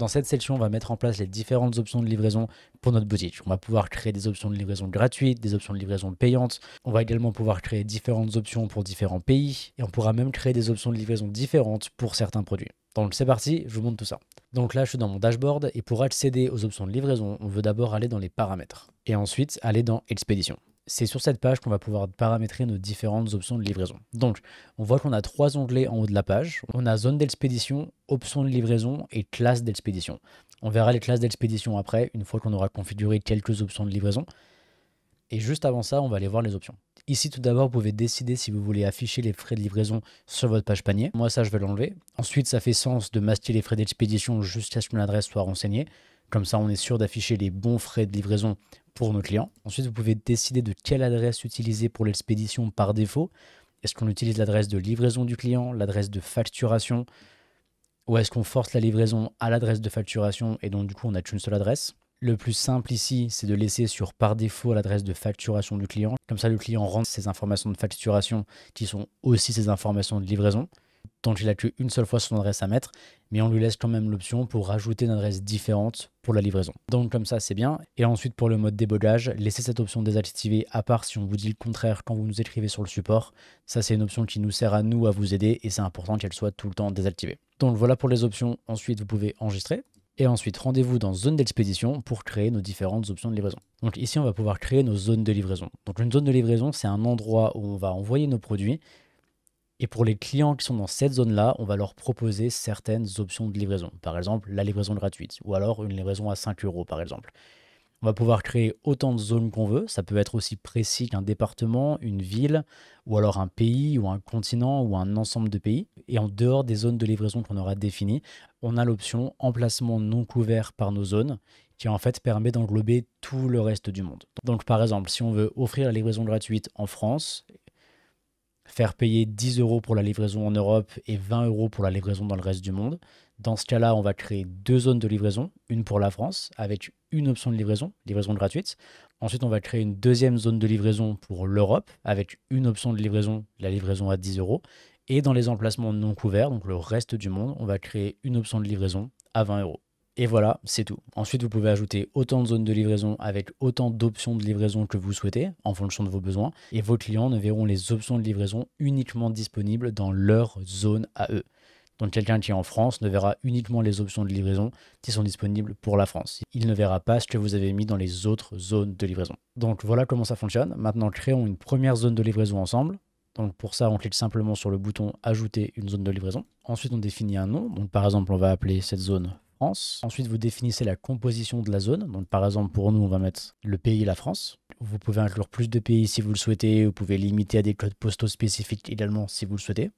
Dans cette section, on va mettre en place les différentes options de livraison pour notre boutique. On va pouvoir créer des options de livraison gratuites, des options de livraison payantes. On va également pouvoir créer différentes options pour différents pays et on pourra même créer des options de livraison différentes pour certains produits. Donc c'est parti, je vous montre tout ça. Donc là, je suis dans mon dashboard et pour accéder aux options de livraison, on veut d'abord aller dans les paramètres et ensuite aller dans Expédition c'est sur cette page qu'on va pouvoir paramétrer nos différentes options de livraison. Donc, on voit qu'on a trois onglets en haut de la page. On a zone d'expédition, options de livraison et classe d'expédition. On verra les classes d'expédition après, une fois qu'on aura configuré quelques options de livraison. Et juste avant ça, on va aller voir les options. Ici, tout d'abord, vous pouvez décider si vous voulez afficher les frais de livraison sur votre page panier. Moi, ça, je vais l'enlever. Ensuite, ça fait sens de masquer les frais d'expédition jusqu'à ce mon adresse soit renseignée. Comme ça, on est sûr d'afficher les bons frais de livraison pour nos clients. Ensuite, vous pouvez décider de quelle adresse utiliser pour l'expédition par défaut. Est-ce qu'on utilise l'adresse de livraison du client, l'adresse de facturation, ou est-ce qu'on force la livraison à l'adresse de facturation et donc du coup on a qu'une seule adresse Le plus simple ici, c'est de laisser sur par défaut l'adresse de facturation du client. Comme ça, le client rentre ses informations de facturation qui sont aussi ses informations de livraison tant qu'il n'a qu'une une seule fois son adresse à mettre, mais on lui laisse quand même l'option pour rajouter une adresse différente pour la livraison. Donc comme ça, c'est bien. Et ensuite, pour le mode débogage, laissez cette option désactivée, à part si on vous dit le contraire quand vous nous écrivez sur le support. Ça, c'est une option qui nous sert à nous à vous aider, et c'est important qu'elle soit tout le temps désactivée. Donc voilà pour les options. Ensuite, vous pouvez enregistrer. Et ensuite, rendez-vous dans Zone d'expédition pour créer nos différentes options de livraison. Donc ici, on va pouvoir créer nos zones de livraison. Donc une zone de livraison, c'est un endroit où on va envoyer nos produits et pour les clients qui sont dans cette zone-là, on va leur proposer certaines options de livraison. Par exemple, la livraison gratuite ou alors une livraison à 5 euros, par exemple. On va pouvoir créer autant de zones qu'on veut. Ça peut être aussi précis qu'un département, une ville, ou alors un pays, ou un continent, ou un ensemble de pays. Et en dehors des zones de livraison qu'on aura définies, on a l'option emplacement non couvert par nos zones, qui en fait permet d'englober tout le reste du monde. Donc par exemple, si on veut offrir la livraison gratuite en France faire payer 10 euros pour la livraison en Europe et 20 euros pour la livraison dans le reste du monde. Dans ce cas-là, on va créer deux zones de livraison, une pour la France avec une option de livraison, livraison gratuite. Ensuite, on va créer une deuxième zone de livraison pour l'Europe avec une option de livraison, la livraison à 10 euros. Et dans les emplacements non couverts, donc le reste du monde, on va créer une option de livraison à 20 euros. Et voilà, c'est tout. Ensuite, vous pouvez ajouter autant de zones de livraison avec autant d'options de livraison que vous souhaitez en fonction de vos besoins. Et vos clients ne verront les options de livraison uniquement disponibles dans leur zone à eux. Donc quelqu'un qui est en France ne verra uniquement les options de livraison qui sont disponibles pour la France. Il ne verra pas ce que vous avez mis dans les autres zones de livraison. Donc voilà comment ça fonctionne. Maintenant, créons une première zone de livraison ensemble. Donc pour ça, on clique simplement sur le bouton Ajouter une zone de livraison. Ensuite, on définit un nom. Donc par exemple, on va appeler cette zone Ensuite, vous définissez la composition de la zone. Donc, par exemple, pour nous, on va mettre le pays la France. Vous pouvez inclure plus de pays si vous le souhaitez. Vous pouvez limiter à des codes postaux spécifiques également si vous le souhaitez,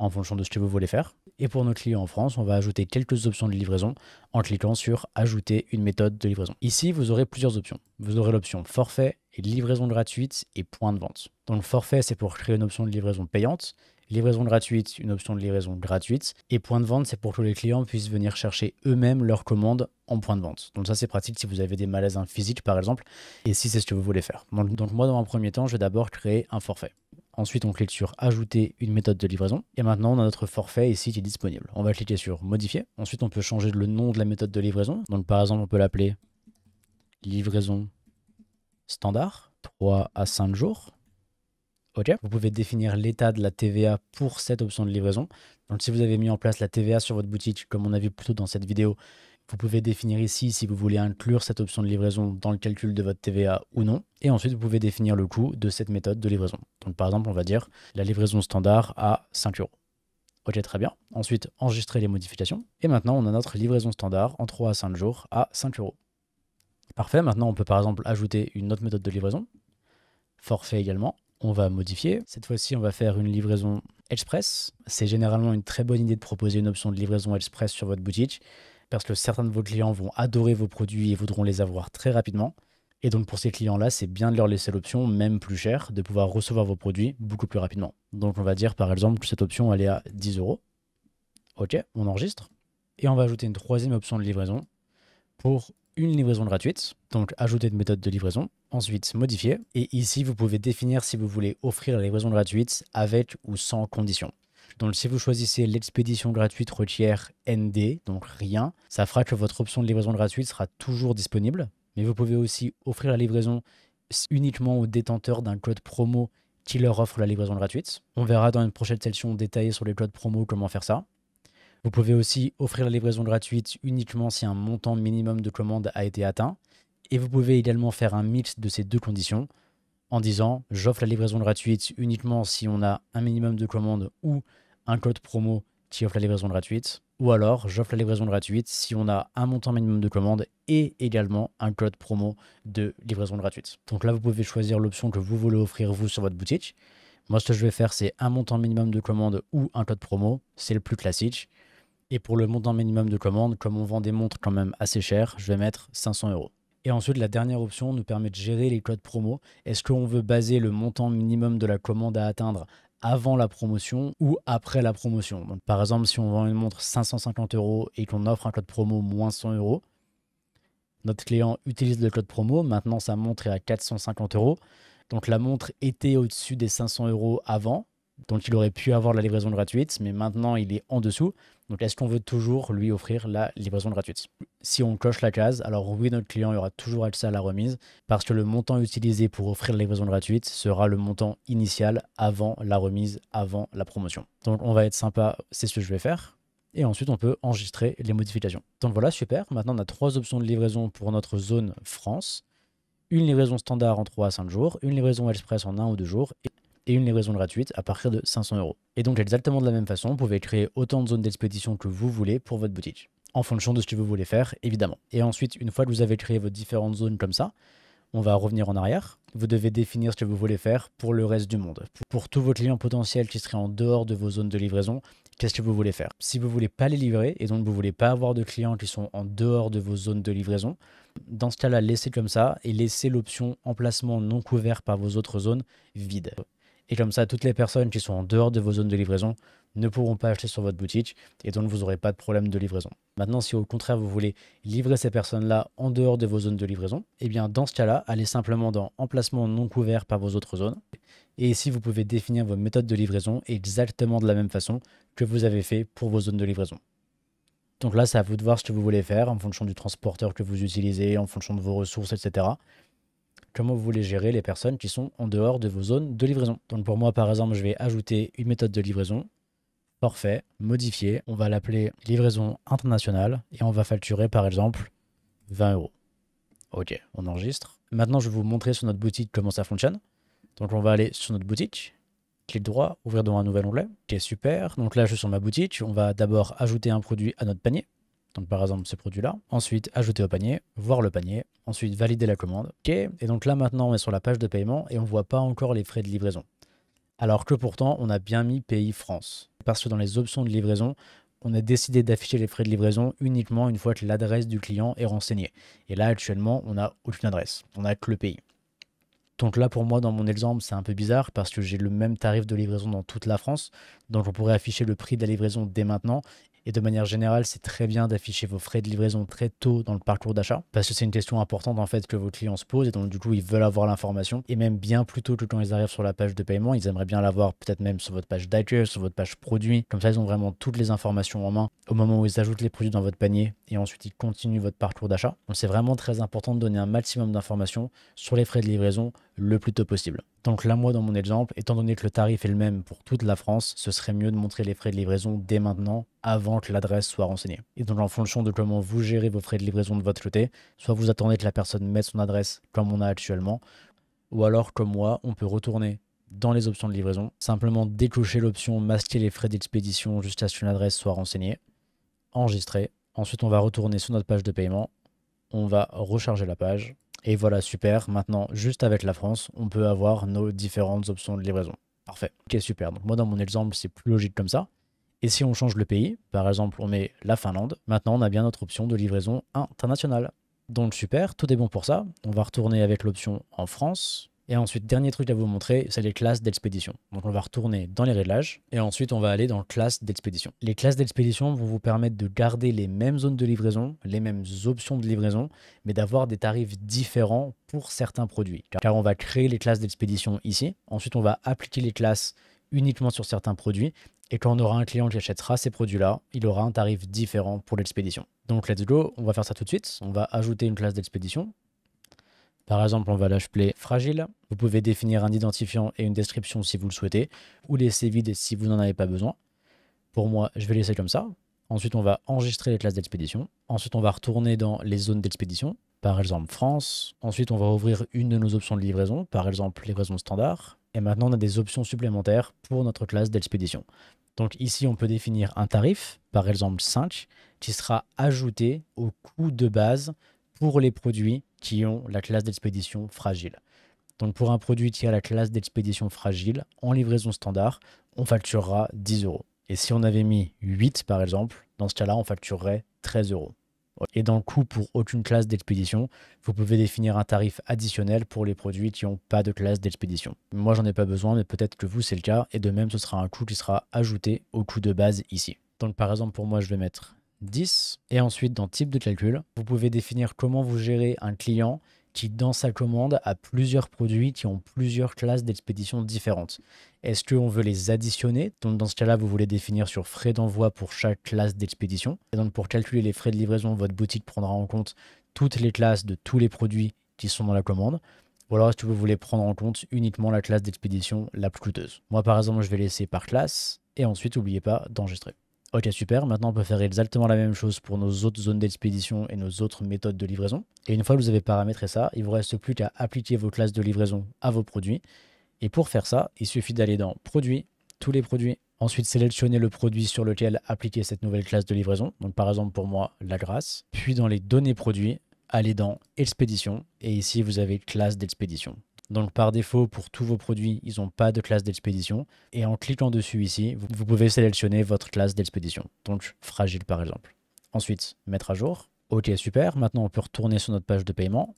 en fonction de ce que vous voulez faire. Et pour nos clients en France, on va ajouter quelques options de livraison en cliquant sur Ajouter une méthode de livraison. Ici, vous aurez plusieurs options. Vous aurez l'option forfait et livraison gratuite et point de vente. Donc, forfait, c'est pour créer une option de livraison payante livraison gratuite, une option de livraison gratuite. Et point de vente, c'est pour que les clients puissent venir chercher eux-mêmes leurs commandes en point de vente. Donc ça c'est pratique si vous avez des malaises physiques par exemple et si c'est ce que vous voulez faire. Donc, donc moi dans un premier temps, je vais d'abord créer un forfait. Ensuite, on clique sur Ajouter une méthode de livraison. Et maintenant, on a notre forfait ici qui est disponible. On va cliquer sur Modifier. Ensuite, on peut changer le nom de la méthode de livraison. Donc par exemple, on peut l'appeler livraison standard, 3 à 5 jours. Vous pouvez définir l'état de la TVA pour cette option de livraison. Donc si vous avez mis en place la TVA sur votre boutique, comme on a vu plus tôt dans cette vidéo, vous pouvez définir ici si vous voulez inclure cette option de livraison dans le calcul de votre TVA ou non. Et ensuite, vous pouvez définir le coût de cette méthode de livraison. Donc par exemple, on va dire la livraison standard à 5 euros. Ok, très bien. Ensuite, enregistrer les modifications. Et maintenant, on a notre livraison standard en 3 à 5 jours à 5 euros. Parfait, maintenant on peut par exemple ajouter une autre méthode de livraison, forfait également, on va modifier. Cette fois-ci, on va faire une livraison Express. C'est généralement une très bonne idée de proposer une option de livraison Express sur votre boutique parce que certains de vos clients vont adorer vos produits et voudront les avoir très rapidement. Et donc pour ces clients-là, c'est bien de leur laisser l'option, même plus chère, de pouvoir recevoir vos produits beaucoup plus rapidement. Donc on va dire par exemple que cette option elle est à 10 euros. Ok, on enregistre. Et on va ajouter une troisième option de livraison pour une livraison gratuite. Donc ajouter une méthode de livraison ensuite modifier. Et ici, vous pouvez définir si vous voulez offrir la livraison gratuite avec ou sans condition. Donc si vous choisissez l'expédition gratuite routière ND, donc rien, ça fera que votre option de livraison gratuite sera toujours disponible. Mais vous pouvez aussi offrir la livraison uniquement aux détenteurs d'un code promo qui leur offre la livraison gratuite. On verra dans une prochaine session détaillée sur les codes promo comment faire ça. Vous pouvez aussi offrir la livraison gratuite uniquement si un montant minimum de commande a été atteint. Et vous pouvez également faire un mix de ces deux conditions en disant j'offre la livraison gratuite uniquement si on a un minimum de commandes ou un code promo qui offre la livraison gratuite. Ou alors j'offre la livraison gratuite si on a un montant minimum de commandes et également un code promo de livraison gratuite. Donc là, vous pouvez choisir l'option que vous voulez offrir vous sur votre boutique. Moi, ce que je vais faire, c'est un montant minimum de commandes ou un code promo. C'est le plus classique. Et pour le montant minimum de commandes, comme on vend des montres quand même assez chères, je vais mettre 500 euros. Et ensuite, la dernière option nous permet de gérer les codes promo. Est-ce qu'on veut baser le montant minimum de la commande à atteindre avant la promotion ou après la promotion Par exemple, si on vend une montre 550 euros et qu'on offre un code promo moins 100 euros, notre client utilise le code promo. Maintenant, sa montre est à 450 euros. Donc la montre était au-dessus des 500 euros avant. Donc il aurait pu avoir la livraison gratuite, mais maintenant il est en dessous. Donc, est-ce qu'on veut toujours lui offrir la livraison gratuite Si on coche la case, alors oui, notre client aura toujours accès à la remise parce que le montant utilisé pour offrir la livraison gratuite sera le montant initial avant la remise, avant la promotion. Donc, on va être sympa, c'est ce que je vais faire et ensuite on peut enregistrer les modifications. Donc voilà, super. Maintenant, on a trois options de livraison pour notre zone France. Une livraison standard en 3 à 5 jours, une livraison express en 1 ou 2 jours et une livraison gratuite à partir de 500 euros. Et donc exactement de la même façon, vous pouvez créer autant de zones d'expédition que vous voulez pour votre boutique, en fonction de ce que vous voulez faire, évidemment. Et ensuite, une fois que vous avez créé vos différentes zones comme ça, on va revenir en arrière. Vous devez définir ce que vous voulez faire pour le reste du monde. Pour tous vos clients potentiels qui seraient en dehors de vos zones de livraison, qu'est-ce que vous voulez faire Si vous ne voulez pas les livrer et donc vous ne voulez pas avoir de clients qui sont en dehors de vos zones de livraison, dans ce cas-là, laissez comme ça et laissez l'option emplacement non couvert par vos autres zones vide. Et comme ça, toutes les personnes qui sont en dehors de vos zones de livraison ne pourront pas acheter sur votre boutique et donc vous n'aurez pas de problème de livraison. Maintenant, si au contraire vous voulez livrer ces personnes-là en dehors de vos zones de livraison, eh bien dans ce cas-là, allez simplement dans emplacement non couvert par vos autres zones. Et ici, vous pouvez définir vos méthodes de livraison exactement de la même façon que vous avez fait pour vos zones de livraison. Donc là, c'est à vous de voir ce que vous voulez faire en fonction du transporteur que vous utilisez, en fonction de vos ressources, etc comment vous voulez gérer les personnes qui sont en dehors de vos zones de livraison. Donc pour moi, par exemple, je vais ajouter une méthode de livraison, Parfait. Modifier. On va l'appeler livraison internationale et on va facturer par exemple 20 euros. Ok, on enregistre. Maintenant, je vais vous montrer sur notre boutique comment ça fonctionne. Donc on va aller sur notre boutique, clic droit, ouvrir dans un nouvel onglet. Ok, super. Donc là, je suis sur ma boutique. On va d'abord ajouter un produit à notre panier donc par exemple ce produit là Ensuite, ajouter au panier, voir le panier. Ensuite, valider la commande. OK. Et donc là maintenant, on est sur la page de paiement et on ne voit pas encore les frais de livraison. Alors que pourtant, on a bien mis pays France. Parce que dans les options de livraison, on a décidé d'afficher les frais de livraison uniquement une fois que l'adresse du client est renseignée. Et là, actuellement, on n'a aucune adresse. On n'a que le pays. Donc là, pour moi, dans mon exemple, c'est un peu bizarre parce que j'ai le même tarif de livraison dans toute la France. Donc on pourrait afficher le prix de la livraison dès maintenant et de manière générale, c'est très bien d'afficher vos frais de livraison très tôt dans le parcours d'achat parce que c'est une question importante en fait que vos clients se posent et donc du coup ils veulent avoir l'information et même bien plus tôt que quand ils arrivent sur la page de paiement, ils aimeraient bien l'avoir peut-être même sur votre page d'accueil, sur votre page produit. Comme ça, ils ont vraiment toutes les informations en main au moment où ils ajoutent les produits dans votre panier et ensuite ils continuent votre parcours d'achat. Donc c'est vraiment très important de donner un maximum d'informations sur les frais de livraison le plus tôt possible. Donc là, moi, dans mon exemple, étant donné que le tarif est le même pour toute la France, ce serait mieux de montrer les frais de livraison dès maintenant, avant que l'adresse soit renseignée. Et donc, en fonction de comment vous gérez vos frais de livraison de votre côté, soit vous attendez que la personne mette son adresse comme on a actuellement, ou alors, comme moi, on peut retourner dans les options de livraison, simplement décocher l'option masquer les frais d'expédition jusqu'à ce qu'une adresse soit renseignée, enregistrer. Ensuite, on va retourner sur notre page de paiement, on va recharger la page et voilà, super. Maintenant, juste avec la France, on peut avoir nos différentes options de livraison. Parfait. Ok, super. Donc moi, dans mon exemple, c'est plus logique comme ça. Et si on change le pays, par exemple, on met la Finlande, maintenant on a bien notre option de livraison internationale. Donc super, tout est bon pour ça. On va retourner avec l'option en France. Et ensuite, dernier truc à vous montrer, c'est les classes d'expédition. Donc on va retourner dans les réglages et ensuite on va aller dans classes d'expédition. Les classes d'expédition vont vous permettre de garder les mêmes zones de livraison, les mêmes options de livraison, mais d'avoir des tarifs différents pour certains produits. Car on va créer les classes d'expédition ici. Ensuite, on va appliquer les classes uniquement sur certains produits. Et quand on aura un client qui achètera ces produits-là, il aura un tarif différent pour l'expédition. Donc let's go, on va faire ça tout de suite. On va ajouter une classe d'expédition. Par exemple, on va l'appeler fragile. Vous pouvez définir un identifiant et une description si vous le souhaitez, ou laisser vide si vous n'en avez pas besoin. Pour moi, je vais laisser comme ça. Ensuite, on va enregistrer les classes d'expédition. Ensuite, on va retourner dans les zones d'expédition, par exemple France. Ensuite, on va ouvrir une de nos options de livraison, par exemple livraison standard. Et maintenant, on a des options supplémentaires pour notre classe d'expédition. Donc ici, on peut définir un tarif, par exemple 5, qui sera ajouté au coût de base pour les produits qui ont la classe d'expédition fragile. Donc pour un produit qui a la classe d'expédition fragile, en livraison standard, on facturera 10 euros. Et si on avait mis 8 par exemple, dans ce cas-là, on facturerait 13 euros. Et dans le coût pour aucune classe d'expédition, vous pouvez définir un tarif additionnel pour les produits qui n'ont pas de classe d'expédition. Moi, j'en ai pas besoin, mais peut-être que vous, c'est le cas. Et de même, ce sera un coût qui sera ajouté au coût de base ici. Donc, par exemple, pour moi, je vais mettre 10. Et ensuite, dans type de calcul, vous pouvez définir comment vous gérez un client qui, dans sa commande, a plusieurs produits qui ont plusieurs classes d'expédition différentes. Est-ce qu'on veut les additionner Donc, dans ce cas-là, vous voulez définir sur frais d'envoi pour chaque classe d'expédition. Et donc, pour calculer les frais de livraison, votre boutique prendra en compte toutes les classes de tous les produits qui sont dans la commande. Ou alors, est-ce que vous voulez prendre en compte uniquement la classe d'expédition la plus coûteuse Moi, par exemple, je vais laisser par classe. Et ensuite, n'oubliez pas d'enregistrer. Ok, super. Maintenant, on peut faire exactement la même chose pour nos autres zones d'expédition et nos autres méthodes de livraison. Et une fois que vous avez paramétré ça, il vous reste plus qu'à appliquer vos classes de livraison à vos produits. Et pour faire ça, il suffit d'aller dans Produits, tous les produits. Ensuite, sélectionner le produit sur lequel appliquer cette nouvelle classe de livraison. Donc, par exemple, pour moi, la grâce. Puis, dans les données produits, allez dans Expédition. Et ici, vous avez classe d'expédition. Donc par défaut, pour tous vos produits, ils n'ont pas de classe d'expédition. Et en cliquant dessus ici, vous, pouvez sélectionner votre classe d'expédition. Donc fragile par exemple. Ensuite, mettre à jour. Ok, super. Maintenant, on peut retourner sur notre page de paiement.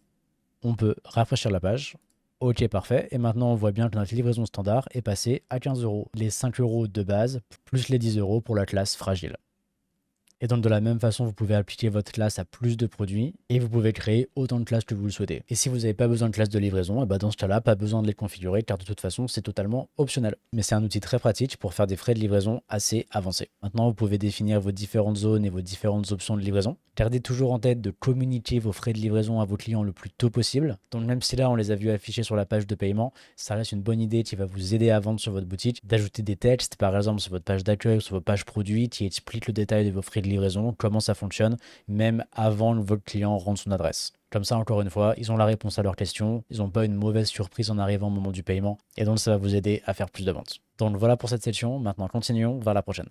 On peut rafraîchir la page. Ok, parfait. Et maintenant, on voit bien que notre livraison standard est passée à 15 euros. Les 5 euros de base, plus les 10 euros pour la classe fragile. Et donc de la même façon, vous pouvez appliquer votre classe à plus de produits et vous pouvez créer autant de classes que vous le souhaitez. Et si vous n'avez pas besoin de classe de livraison, eh ben, dans ce cas-là, pas besoin de les configurer car de toute façon, c'est totalement optionnel. Mais c'est un outil très pratique pour faire des frais de livraison assez avancés. Maintenant, vous pouvez définir vos différentes zones et vos différentes options de livraison. Gardez toujours en tête de communiquer vos frais de livraison à vos clients le plus tôt possible. Donc même si là, on les a vus affichés sur la page de paiement, ça reste une bonne idée qui va vous aider à vendre sur votre boutique, d'ajouter des textes, par exemple sur votre page d'accueil, ou sur vos pages produits, qui expliquent le détail de vos frais de livraison, comment ça fonctionne, même avant que votre client rende son adresse. Comme ça, encore une fois, ils ont la réponse à leurs questions, ils n'ont pas une mauvaise surprise en arrivant au moment du paiement, et donc ça va vous aider à faire plus de ventes. Donc voilà pour cette section, maintenant continuons vers la prochaine.